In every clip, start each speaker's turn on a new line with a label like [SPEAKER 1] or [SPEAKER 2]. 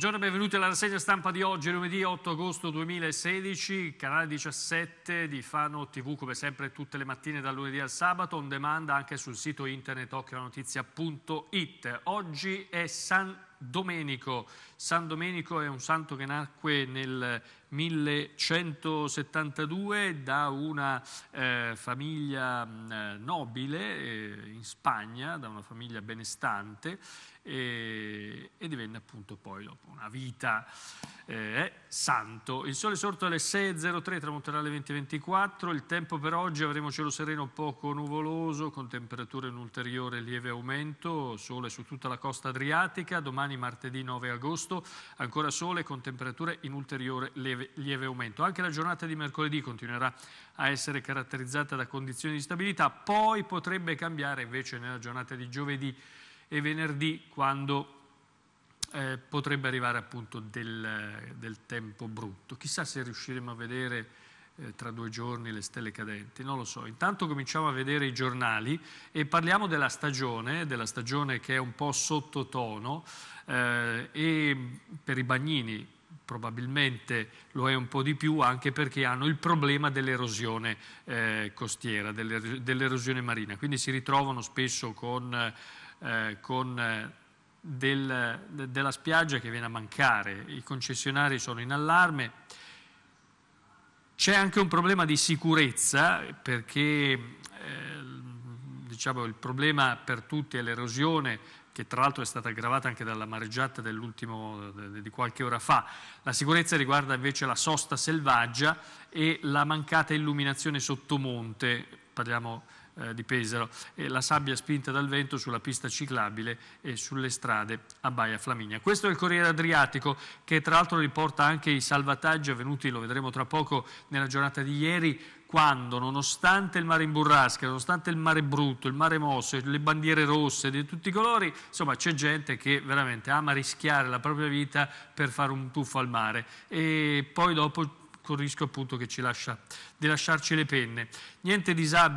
[SPEAKER 1] Buongiorno e benvenuti alla rassegna stampa di oggi, lunedì 8 agosto 2016, canale 17 di Fano TV come sempre tutte le mattine dal lunedì al sabato, on demand anche sul sito internet occhionotizia.it. Oggi è San Domenico. San Domenico è un santo che nacque nel 1172 da una eh, famiglia mh, mm, nobile eh, in Spagna, da una famiglia benestante e, e divenne appunto poi dopo una vita eh, santo. Il sole è sorto alle 6.03, tramonterà alle 20.24, il tempo per oggi avremo cielo sereno poco nuvoloso con temperature in ulteriore lieve aumento, sole su tutta la costa adriatica, domani domani martedì 9 agosto, ancora sole con temperature in ulteriore lieve, lieve aumento. Anche la giornata di mercoledì continuerà a essere caratterizzata da condizioni di stabilità, poi potrebbe cambiare invece nella giornata di giovedì e venerdì quando eh, potrebbe arrivare appunto del, del tempo brutto. Chissà se riusciremo a vedere eh, tra due giorni le stelle cadenti, non lo so. Intanto cominciamo a vedere i giornali e parliamo della stagione, della stagione che è un po' sottotono eh, e per i bagnini probabilmente lo è un po' di più anche perché hanno il problema dell'erosione eh, costiera, dell'erosione marina, quindi si ritrovano spesso con, eh, con eh, del, della spiaggia che viene a mancare, i concessionari sono in allarme. C'è anche un problema di sicurezza perché eh, diciamo, il problema per tutti è l'erosione che tra l'altro è stata aggravata anche dalla mareggiata di qualche ora fa. La sicurezza riguarda invece la sosta selvaggia e la mancata illuminazione sottomonte, parliamo eh, di Pesaro e la sabbia spinta dal vento sulla pista ciclabile e sulle strade a Baia Flaminia. Questo è il Corriere Adriatico che tra l'altro riporta anche i salvataggi avvenuti, lo vedremo tra poco, nella giornata di ieri quando nonostante il mare in burrasca, nonostante il mare brutto, il mare mosso, le bandiere rosse di tutti i colori, insomma c'è gente che veramente ama rischiare la propria vita per fare un tuffo al mare e poi dopo con il rischio appunto che ci lascia, di lasciarci le penne. Niente,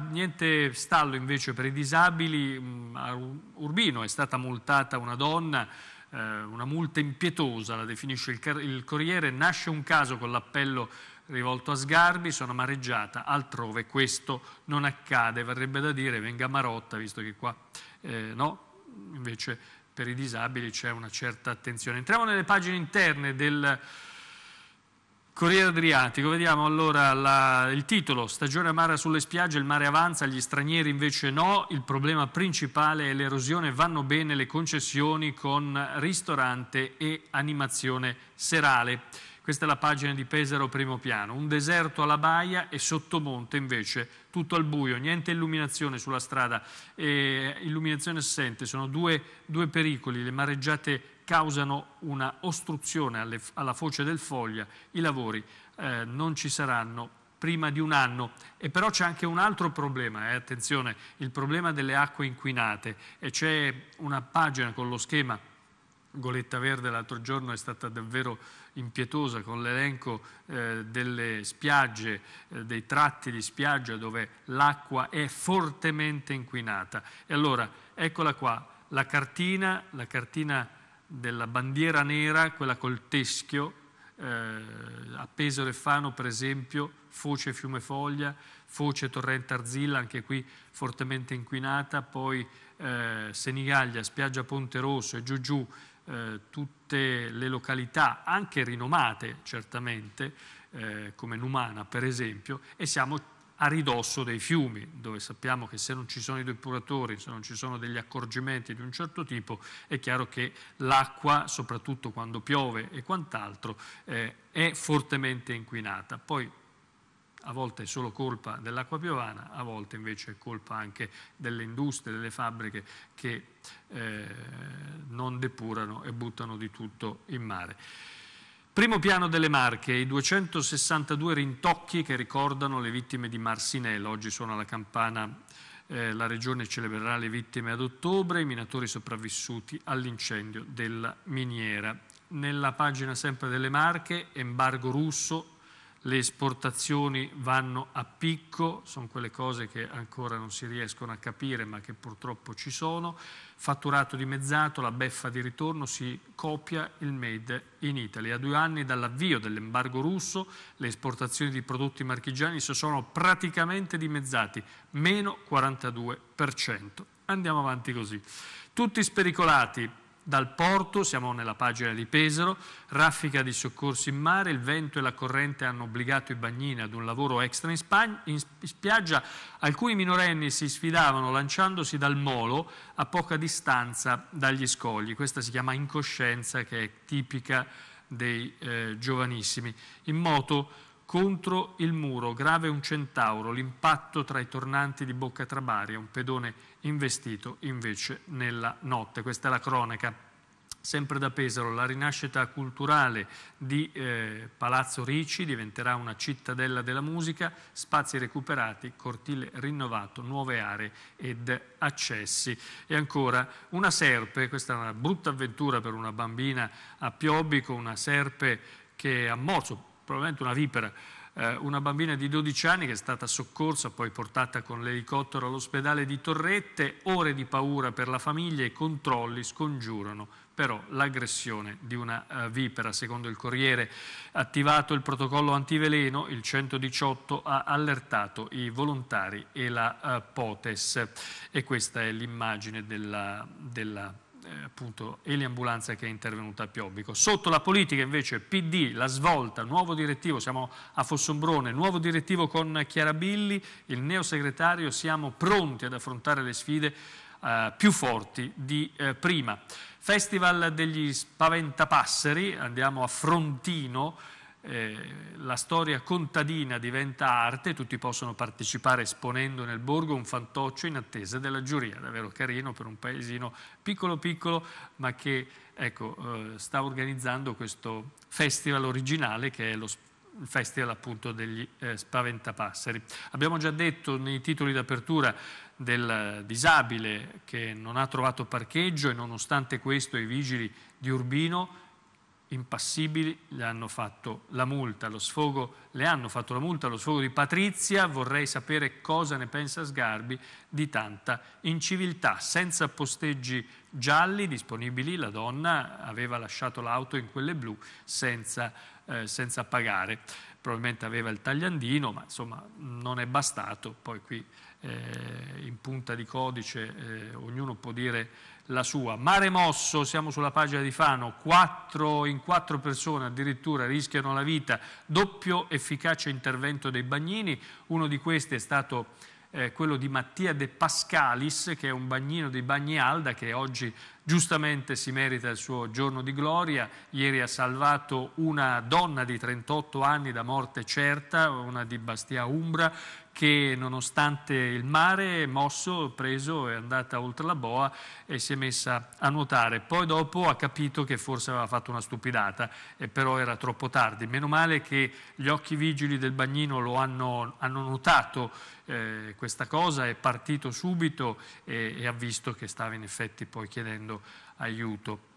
[SPEAKER 1] niente stallo invece per i disabili, mm, a Urbino è stata multata una donna eh, una multa impietosa, la definisce il, il, Corriere, nasce un caso con l'appello rivolto a Sgarbi, sono amareggiata, altrove questo non accade, varrebbe da dire venga Marotta, visto che qua eh, no, invece per i disabili c'è una certa attenzione. Entriamo nelle pagine interne del Corriere Adriatico, vediamo allora la, il titolo, stagione amara sulle spiagge, il mare avanza, gli stranieri invece no, il problema principale è l'erosione, vanno bene le concessioni con ristorante e animazione serale. Questa è la pagina di Pesaro primo piano, un deserto alla baia e sottomonte invece tutto al buio, niente illuminazione sulla strada, eh, illuminazione assente, sono due, due, pericoli, le mareggiate causano una ostruzione alle, alla foce del foglia, i lavori eh, non ci saranno prima di un anno. E però c'è anche un altro problema, eh? attenzione, il problema delle acque inquinate. E c'è una pagina con lo schema Goletta Verde l'altro giorno è stata davvero impietosa con l'elenco eh, delle spiagge, eh, dei tratti di spiaggia dove l'acqua è fortemente inquinata. E allora, eccola qua, la cartina, la cartina della bandiera nera, quella col teschio, eh, a Pesaro e Fano per esempio, Foce Fiume Foglia, Foce Torrente Arzilla, anche qui fortemente inquinata, poi eh, Senigallia, Spiaggia Ponte Rosso e giù giù, eh, tutte le località, anche rinomate certamente, eh, come Numana per esempio, e siamo a ridosso dei fiumi, dove sappiamo che se non ci sono i depuratori, se non ci sono degli accorgimenti di un certo tipo, è chiaro che l'acqua, soprattutto quando piove e quant'altro, eh, è fortemente inquinata. Poi a volte è solo colpa dell'acqua piovana, a volte invece è colpa anche delle industrie, delle fabbriche che eh, non depurano e buttano di tutto in mare. Primo piano delle Marche, i 262 rintocchi che ricordano le vittime di Marsinello. Oggi suona la campana eh, la regione celebrerà le vittime ad ottobre, i minatori sopravvissuti all'incendio della miniera. Nella pagina sempre delle Marche, embargo russo, le esportazioni vanno a picco, sono quelle cose che ancora non si riescono a capire ma che purtroppo ci sono, fatturato dimezzato, la beffa di ritorno, si copia il Made in Italy. A due anni dall'avvio dell'embargo russo le esportazioni di prodotti marchigiani si sono praticamente dimezzati, meno 42%. Andiamo avanti così. Tutti spericolati, dal porto, siamo nella pagina di Pesaro, raffica di soccorsi in mare, il vento e la corrente hanno obbligato i bagnini ad un lavoro extra in, Spagna, in spiaggia. Alcuni minorenni si sfidavano lanciandosi dal molo a poca distanza dagli scogli. Questa si chiama incoscienza che è tipica dei eh, giovanissimi. In moto contro il muro, grave un centauro, l'impatto tra i tornanti di Bocca Trabaria, un pedone investito invece nella notte. Questa è la cronaca. Sempre da Pesaro, la rinascita culturale di eh, Palazzo Ricci diventerà una cittadella della musica, spazi recuperati, cortile rinnovato, nuove aree ed accessi. E ancora una serpe, questa è una brutta avventura per una bambina a Piobbico, una serpe che ha morso probabilmente una vipera, eh, una bambina di 12 anni che è stata soccorsa, poi portata con l'elicottero all'ospedale di Torrette, ore di paura per la famiglia e i controlli scongiurano però l'aggressione di una uh, vipera. Secondo il Corriere, attivato il protocollo antiveleno, il 118 ha allertato i volontari e la uh, POTES. E questa è l'immagine della, della eh, appunto Eli Ambulanza che è intervenuta a Piobbico. Sotto la politica invece PD, la svolta, nuovo direttivo, siamo a Fossombrone, nuovo direttivo con Chiarabilli, il neo segretario, siamo pronti ad affrontare le sfide eh, più forti di eh, prima. Festival degli Spaventapasseri, andiamo a Frontino, eh, la storia contadina diventa arte, tutti possono partecipare esponendo nel borgo un fantoccio in attesa della giuria, davvero carino per un paesino piccolo piccolo ma che ecco, eh, sta organizzando questo festival originale che è lo il festival appunto degli eh, Spaventapasseri. Abbiamo già detto nei titoli d'apertura del disabile che non ha trovato parcheggio e nonostante questo i vigili di Urbino impassibili, le hanno fatto la multa, lo sfogo, le hanno fatto la multa, lo sfogo di Patrizia, vorrei sapere cosa ne pensa Sgarbi di tanta inciviltà, senza posteggi gialli disponibili, la donna aveva lasciato l'auto in quelle blu senza, eh, senza, pagare, probabilmente aveva il tagliandino, ma insomma non è bastato, poi qui eh, in punta di codice eh, ognuno può dire la sua. Mare mosso, siamo sulla pagina di Fano, 4 in 4 persone addirittura rischiano la vita, doppio efficace intervento dei bagnini, uno di questi è stato eh, quello di Mattia De Pascalis, che è un bagnino di Bagni Alda, che oggi giustamente si merita il suo giorno di gloria. Ieri ha salvato una donna di 38 anni da morte certa, una di Bastia Umbra, che nonostante il mare mosso, preso, è andata oltre la boa e si è messa a nuotare. Poi dopo ha capito che forse aveva fatto una stupidata, e però era troppo tardi. Meno male che gli occhi vigili del bagnino lo hanno, hanno notato eh, questa cosa, è partito subito e, e ha visto che stava in effetti poi chiedendo aiuto.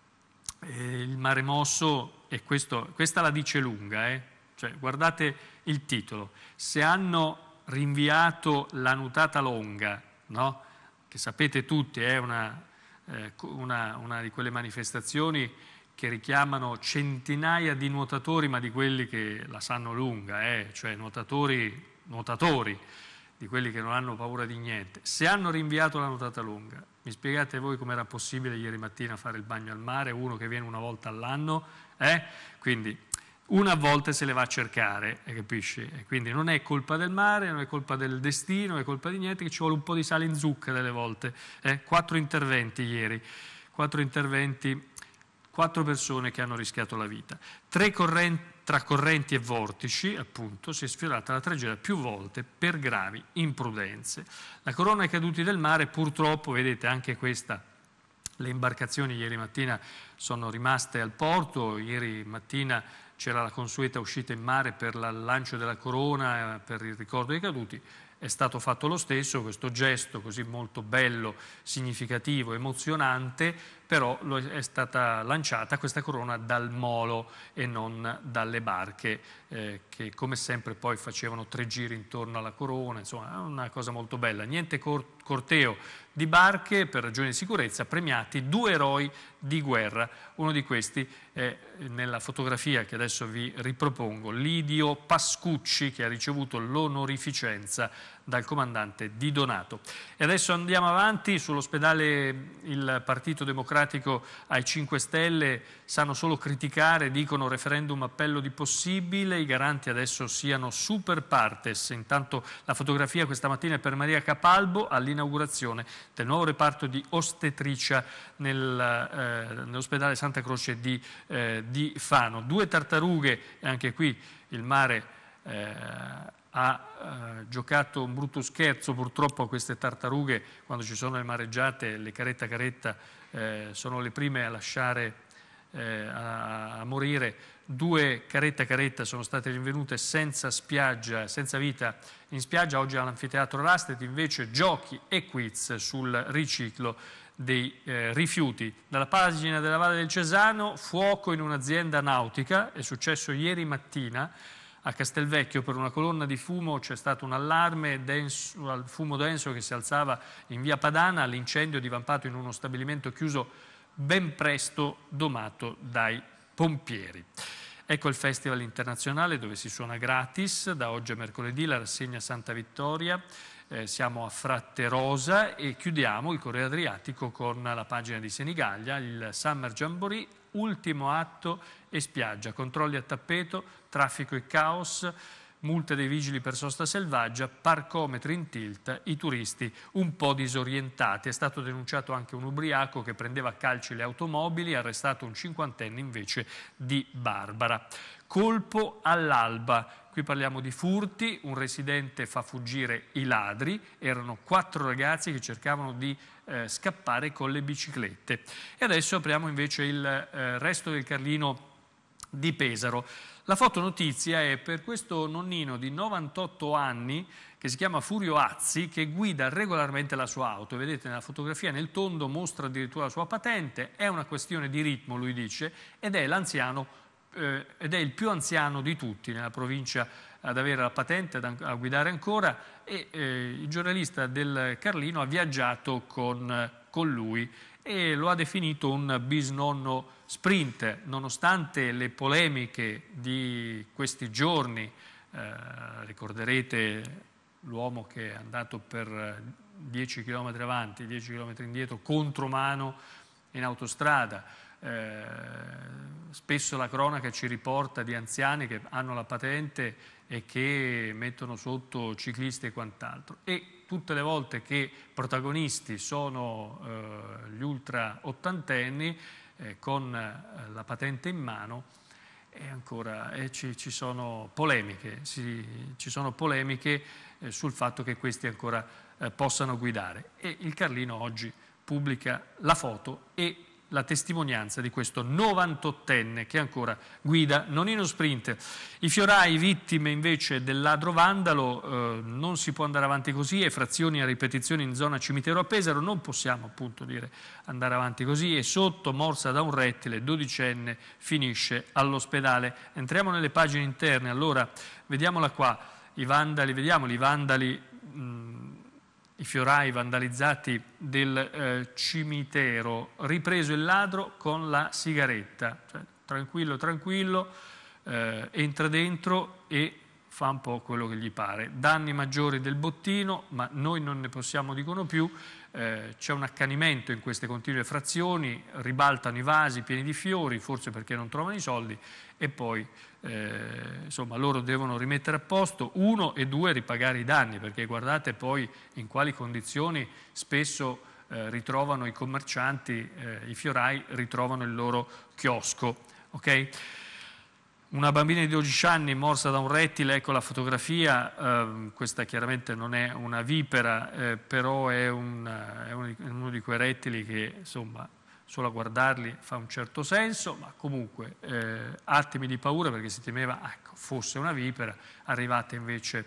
[SPEAKER 1] Eh, il mare mosso, e questo, questa la dice lunga, eh? cioè, guardate il titolo, se hanno rinviato la nutata longa, no? che sapete tutti è una, eh, una, una di quelle manifestazioni che richiamano centinaia di nuotatori, ma di quelli che la sanno lunga, eh? cioè nuotatori, nuotatori, di quelli che non hanno paura di niente. Se hanno rinviato la nuotata lunga, mi spiegate voi com'era possibile ieri mattina fare il bagno al mare, uno che viene una volta all'anno? Eh? Quindi una a volte se le va a cercare, eh, capisci? E quindi non è colpa del mare, non è colpa del destino, non è colpa di niente, che ci vuole un po' di sale in zucca delle volte. Eh? Quattro interventi ieri, quattro interventi, quattro persone che hanno rischiato la vita. Correnti, tra correnti e vortici, appunto, si è sfiorata la tragedia più volte per gravi imprudenze. La corona ai caduti del mare, purtroppo, vedete anche questa le imbarcazioni ieri mattina sono rimaste al porto, ieri mattina c'era la consueta uscita in mare per il lancio della corona, eh, per il ricordo dei caduti, è stato fatto lo stesso, questo gesto così molto bello, significativo, emozionante, però è stata lanciata questa corona dal molo e non dalle barche eh, che come sempre poi facevano tre giri intorno alla corona, insomma una cosa molto bella. Niente cor corteo di barche per ragioni di sicurezza, premiati due eroi di guerra. Uno di questi è eh, nella fotografia che adesso vi ripropongo, Lidio Pascucci che ha ricevuto l'onorificenza dal comandante Di Donato. E adesso andiamo avanti, sull'ospedale il Partito Democratico ai 5 Stelle sanno solo criticare, dicono referendum appello di possibile, i garanti adesso siano super partes. Intanto la fotografia questa mattina è per Maria Capalbo all'inaugurazione del nuovo reparto di ostetricia nel, eh, nell'ospedale Santa Croce di, eh, di, Fano. Due tartarughe, anche qui il mare... Eh, ha eh, giocato un brutto scherzo purtroppo a queste tartarughe, quando ci sono le mareggiate, le caretta caretta eh, sono le prime a lasciare eh, a, a, morire. Due caretta caretta sono state rinvenute senza spiaggia, senza vita in spiaggia, oggi all'anfiteatro Rastet invece giochi e quiz sul riciclo dei eh, rifiuti. Dalla pagina della Valle del Cesano, fuoco in un'azienda nautica, è successo ieri mattina, a Castelvecchio per una colonna di fumo c'è stato un allarme denso, al fumo denso che si alzava in via Padana all'incendio divampato in uno stabilimento chiuso ben presto domato dai pompieri. Ecco il Festival Internazionale dove si suona gratis, da oggi a mercoledì la rassegna Santa Vittoria, eh, siamo a Fratte Rosa e chiudiamo il Corriere Adriatico con la pagina di Senigallia, il Summer Jamboree, ultimo atto e spiaggia, controlli a tappeto, traffico e caos, multe dei vigili per sosta selvaggia, parcometri in tilt, i turisti un po' disorientati. È stato denunciato anche un ubriaco che prendeva a calci le automobili, arrestato un cinquantenne invece di Barbara. Colpo all'alba. Qui parliamo di furti, un residente fa fuggire i ladri, erano quattro ragazzi che cercavano di eh, scappare con le biciclette. E adesso apriamo invece il eh, resto del Carlino di Pesaro. La fotonotizia è per questo nonnino di 98 anni che si chiama Furio Azzi che guida regolarmente la sua auto. Vedete nella fotografia nel tondo mostra addirittura la sua patente, è una questione di ritmo lui dice ed è l'anziano eh, ed è il più anziano di tutti nella provincia ad avere la patente, ad, a guidare ancora e eh, il giornalista del Carlino ha viaggiato con, con lui e lo ha definito un bisnonno sprint, nonostante le polemiche di questi giorni, eh, ricorderete l'uomo che è andato per 10 eh, km avanti, 10 km indietro, contromano in autostrada, eh, spesso la cronaca ci riporta di anziani che hanno la patente e che mettono sotto ciclisti e quant'altro. E tutte le volte che protagonisti sono eh, gli ultra ottantenni eh, con eh, la patente in mano e ancora e ci, ci, sono polemiche, si, ci sono polemiche eh, sul fatto che questi ancora eh, possano guidare. E il Carlino oggi pubblica la foto e la testimonianza di questo 98enne che ancora guida Nonino Sprint. I fiorai, vittime invece del ladro vandalo, eh, non si può andare avanti così, e frazioni a ripetizione in zona cimitero a Pesaro, non possiamo appunto dire andare avanti così e sotto, morsa da un rettile, 12enne, finisce all'ospedale. Entriamo nelle pagine interne, allora vediamola qua, i vandali, vediamoli, i vandali... Mh, mm, i fiorai vandalizzati del eh, cimitero, ripreso il ladro con la sigaretta, cioè, tranquillo, tranquillo, eh, entra dentro e fa un po' quello che gli pare. Danni maggiori del bottino, ma noi non ne possiamo dicono più eh, c'è un accanimento in queste continue frazioni, ribaltano i vasi pieni di fiori, forse perché non trovano i soldi, e poi eh, insomma, loro devono rimettere a posto, uno e due, ripagare i danni, perché guardate poi in quali condizioni spesso eh, ritrovano i commercianti, eh, i fiorai ritrovano il loro chiosco. Okay? Una bambina di 12 anni morsa da un rettile, ecco la fotografia, eh, questa chiaramente non è una vipera, eh, però è, una, eh, è, uno di quei rettili che insomma solo a guardarli fa un certo senso, ma comunque eh, attimi di paura perché si temeva ecco, fosse una vipera, arrivate invece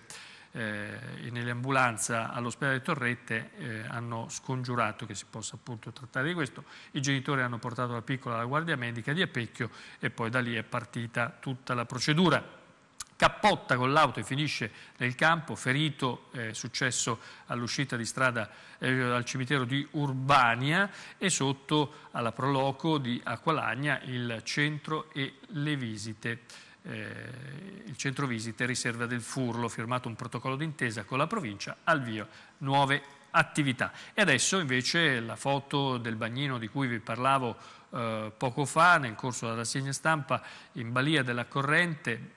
[SPEAKER 1] eh, nell'ambulanza all'ospedale Torrette eh, hanno scongiurato che si possa appunto trattare di questo. I genitori hanno portato la piccola alla guardia medica di Apecchio e poi da lì è partita tutta la procedura cappotta con l'auto e finisce nel campo, ferito, eh, successo all'uscita di strada eh, al cimitero di Urbania e sotto alla Proloco di Acqualagna il centro e le visite eh, il centro visite riserva del Furlo, firmato un protocollo d'intesa con la provincia, al via nuove attività. E adesso invece la foto del bagnino di cui vi parlavo eh, poco fa, nel corso della rassegna stampa, in balia della corrente,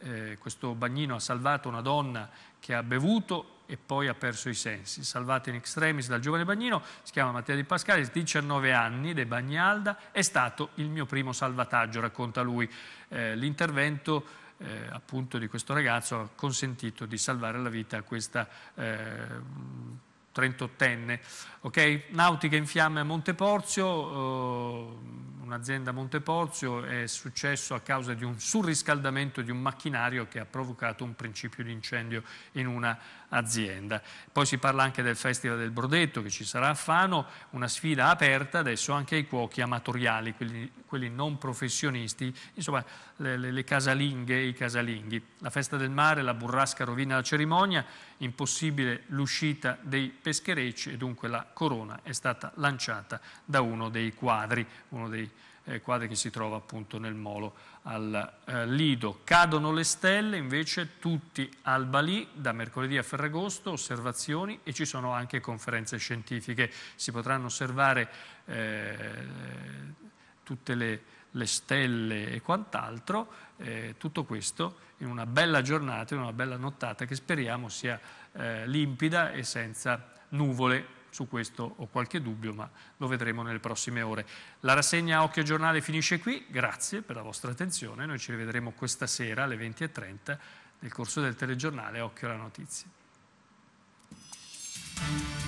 [SPEAKER 1] eh, questo bagnino ha salvato una donna che ha bevuto e poi ha perso i sensi. Salvato in extremis dal giovane bagnino, si chiama Matteo Di Pascalis, 19 anni, dei Bagnalda, è stato il mio primo salvataggio, racconta lui. Eh, l'intervento eh, appunto di questo ragazzo ha consentito di salvare la vita a questa eh, 38enne. Okay? Nautica in fiamme a Monteporzio, eh, un'azienda a Monteporzio, è successo a causa di un surriscaldamento di un macchinario che ha provocato un principio di incendio in una azienda. Poi si parla anche del Festival del Brodetto che ci sarà a Fano, una sfida aperta adesso anche ai cuochi amatoriali, quelli, quelli non professionisti, insomma le, le, le casalinghe e i casalinghi. La festa del mare, la burrasca rovina la cerimonia, impossibile l'uscita dei pescherecci e dunque la corona è stata lanciata da uno dei quadri, uno dei quadri eh, quadri che si trova appunto nel molo al eh, Lido. Cadono le stelle invece tutti al Balì da mercoledì a Ferragosto, osservazioni e ci sono anche conferenze scientifiche. Si potranno osservare eh, tutte le, le, stelle e quant'altro, eh, tutto questo in una bella giornata, in una bella nottata che speriamo sia eh, limpida e senza nuvole su questo ho qualche dubbio, ma lo vedremo nelle prossime ore. La rassegna Occhio Giornale finisce qui, grazie per la vostra attenzione, noi ci rivedremo questa sera alle 20.30 nel corso del telegiornale Occhio alla Notizia.